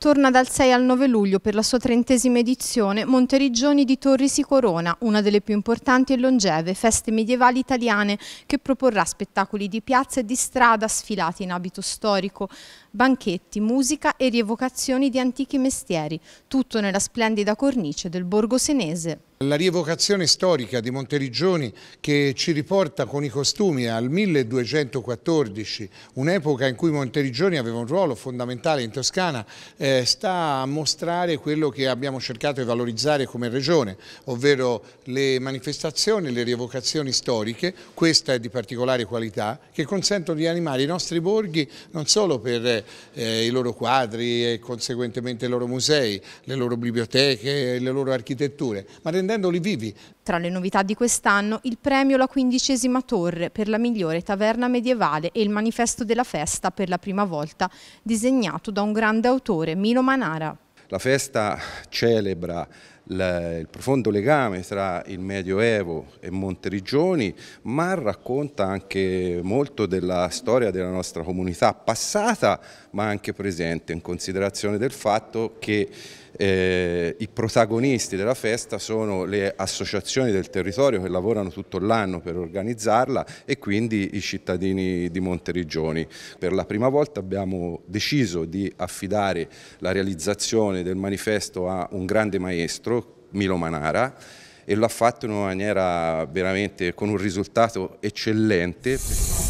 Torna dal 6 al 9 luglio per la sua trentesima edizione Monteriggioni di Torri si Corona, una delle più importanti e longeve feste medievali italiane che proporrà spettacoli di piazza e di strada sfilati in abito storico, banchetti, musica e rievocazioni di antichi mestieri, tutto nella splendida cornice del borgo senese. La rievocazione storica di Monteriggioni che ci riporta con i costumi al 1214, un'epoca in cui Monteriggioni aveva un ruolo fondamentale in Toscana, eh, sta a mostrare quello che abbiamo cercato di valorizzare come regione, ovvero le manifestazioni, le rievocazioni storiche, questa è di particolare qualità, che consentono di animare i nostri borghi non solo per eh, i loro quadri e conseguentemente i loro musei, le loro biblioteche, le loro architetture, ma rendendo riprendendoli vivi. Tra le novità di quest'anno il premio La quindicesima torre per la migliore taverna medievale e il manifesto della festa per la prima volta disegnato da un grande autore, Milo Manara. La festa celebra il profondo legame tra il Medioevo e Monteriggioni, ma racconta anche molto della storia della nostra comunità passata, ma anche presente, in considerazione del fatto che eh, i protagonisti della festa sono le associazioni del territorio che lavorano tutto l'anno per organizzarla e quindi i cittadini di Monteriggioni. Per la prima volta abbiamo deciso di affidare la realizzazione dedicazione del manifesto a un grande maestro, Milo Manara, e l'ha fatto in una maniera veramente con un risultato eccellente.